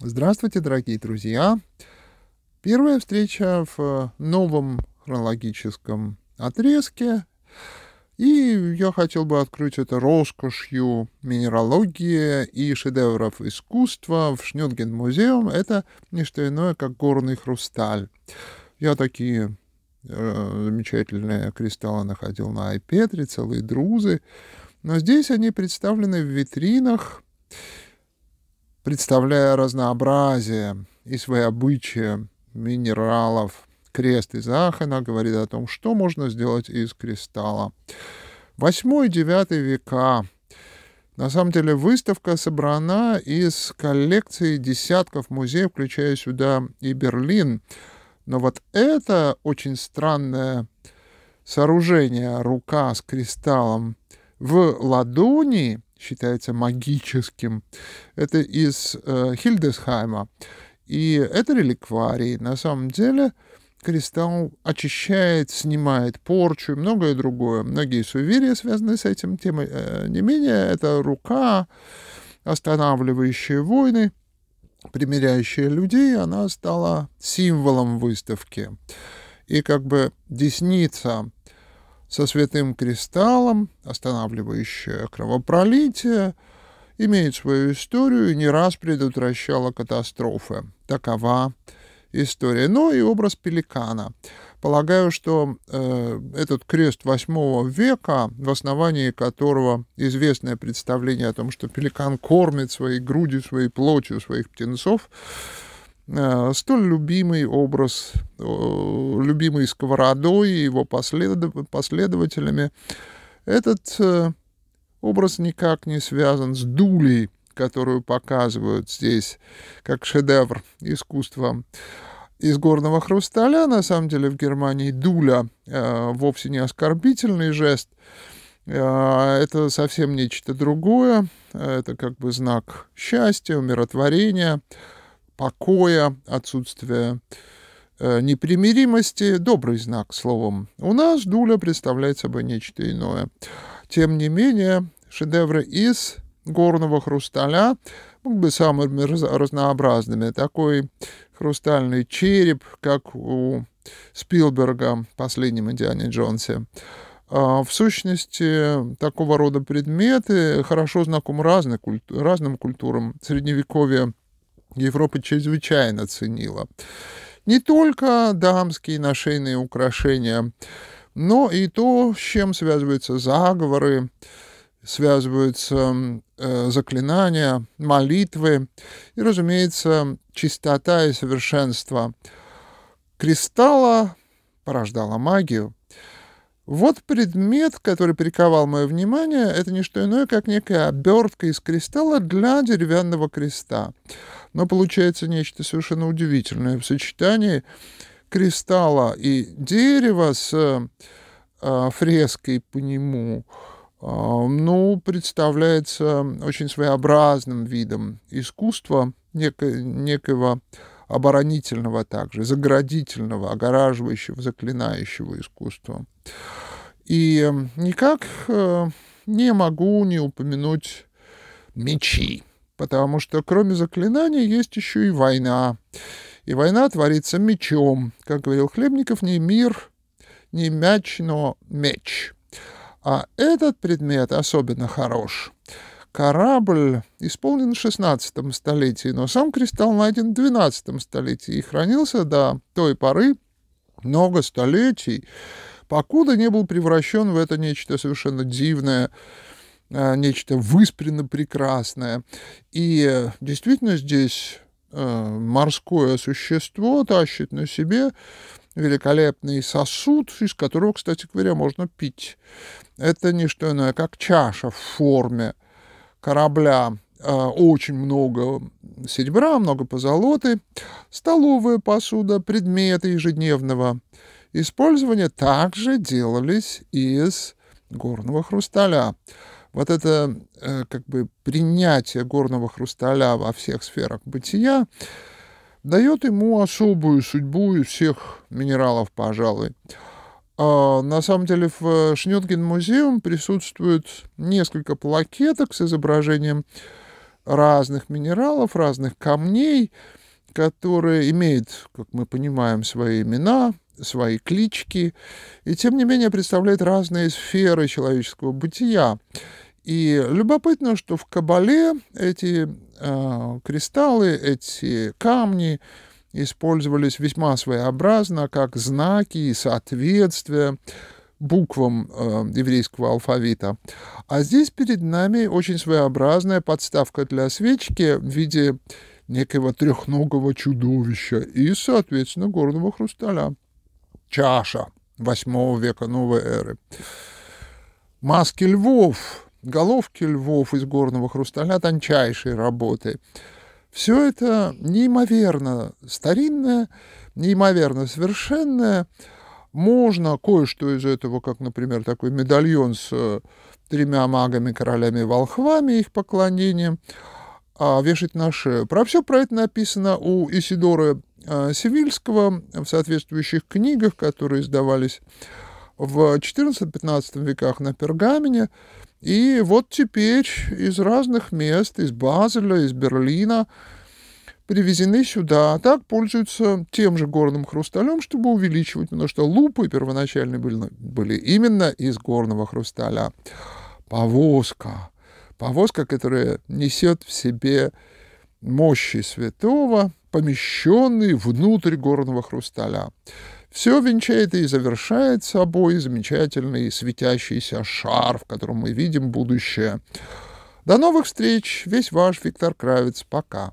Здравствуйте, дорогие друзья! Первая встреча в э, новом хронологическом отрезке. И я хотел бы открыть это роскошью минералогии и шедевров искусства в Шнюнген-музеум. Это не что иное, как горный хрусталь. Я такие э, замечательные кристаллы находил на Айпетре, целые друзы. Но здесь они представлены в витринах представляя разнообразие и свои обычаи минералов. Крест из Ахена говорит о том, что можно сделать из кристалла. 8-9 века. На самом деле выставка собрана из коллекции десятков музеев, включая сюда и Берлин. Но вот это очень странное сооружение, рука с кристаллом в ладони, считается магическим. Это из э, Хильдесхайма. И это реликварий. На самом деле кристалл очищает, снимает порчу и многое другое. Многие суеверия связаны с этим. Тем э, не менее, это рука, останавливающая войны, примиряющая людей, она стала символом выставки. И как бы десница со святым кристаллом, останавливающая кровопролитие, имеет свою историю и не раз предотвращала катастрофы. Такова история. Но ну и образ пеликана. Полагаю, что э, этот крест восьмого века, в основании которого известное представление о том, что пеликан кормит своей грудью, своей плотью своих птенцов, Э, столь любимый образ, любимый сковородой и его последователями, этот э, образ никак не связан с дулей, которую показывают здесь как шедевр искусства из горного хрусталя. На самом деле в Германии дуля э, вовсе не оскорбительный жест. Э, это совсем нечто другое. Э, это как бы знак счастья, умиротворения покоя, отсутствие э, непримиримости, добрый знак, словом. У нас дуля представляет собой нечто иное. Тем не менее, шедевры из горного хрусталя могут ну, быть самыми разнообразными. Такой хрустальный череп, как у Спилберга в «Последнем Индиане Джонсе», а, в сущности, такого рода предметы хорошо знакомы разным культурам. Средневековье Европа чрезвычайно ценила. Не только дамские нашейные украшения, но и то, с чем связываются заговоры, связываются э, заклинания, молитвы и, разумеется, чистота и совершенство кристалла порождала магию, вот предмет, который приковал мое внимание, это не что иное, как некая обертка из кристалла для деревянного креста. Но получается нечто совершенно удивительное в сочетании кристалла и дерева с э, а, фреской по нему. А, ну, представляется очень своеобразным видом искусства некоего оборонительного а также, заградительного, огораживающего, заклинающего искусства. И эм, никак э, не могу не упомянуть мечи, потому что кроме заклинания есть еще и война. И война творится мечом. Как говорил Хлебников, не мир, не мяч, но меч. А этот предмет особенно хорош. Корабль исполнен в XVI столетии, но сам кристалл найден в XII столетии и хранился до той поры много столетий, покуда не был превращен в это нечто совершенно дивное, э, нечто выспренно прекрасное. И э, действительно здесь э, морское существо тащит на себе великолепный сосуд, из которого, кстати говоря, можно пить. Это не что иное, как чаша в форме корабля э, очень много серебра, много позолоты, столовая посуда, предметы ежедневного использования также делались из горного хрусталя. Вот это э, как бы принятие горного хрусталя во всех сферах бытия дает ему особую судьбу из всех минералов, пожалуй. А, на самом деле в э, Шнюткин музеум присутствует несколько плакеток с изображением разных минералов, разных камней, которые имеют, как мы понимаем, свои имена, свои клички, и тем не менее представляют разные сферы человеческого бытия. И любопытно, что в Кабале эти э, кристаллы, эти камни, использовались весьма своеобразно, как знаки и соответствия буквам э, еврейского алфавита. А здесь перед нами очень своеобразная подставка для свечки в виде некого трехногого чудовища и, соответственно, горного хрусталя. Чаша восьмого века новой эры. Маски львов, головки львов из горного хрусталя тончайшей работы. Все это неимоверно старинное, неимоверно совершенное. Можно кое-что из этого, как, например, такой медальон с э, тремя магами, королями, волхвами, их поклонением, а, вешать на шею. Про все про это написано у Исидора э, Сивильского в соответствующих книгах, которые издавались в XIV-XV веках на пергамене. И вот теперь из разных мест, из Базеля, из Берлина, привезены сюда, а так пользуются тем же горным хрусталем, чтобы увеличивать, потому что лупы первоначально были, были именно из горного хрусталя. Повозка. Повозка, которая несет в себе мощи святого, помещенный внутрь горного хрусталя. Все венчает и завершает собой замечательный светящийся шар, в котором мы видим будущее. До новых встреч! Весь ваш Виктор Кравец. Пока!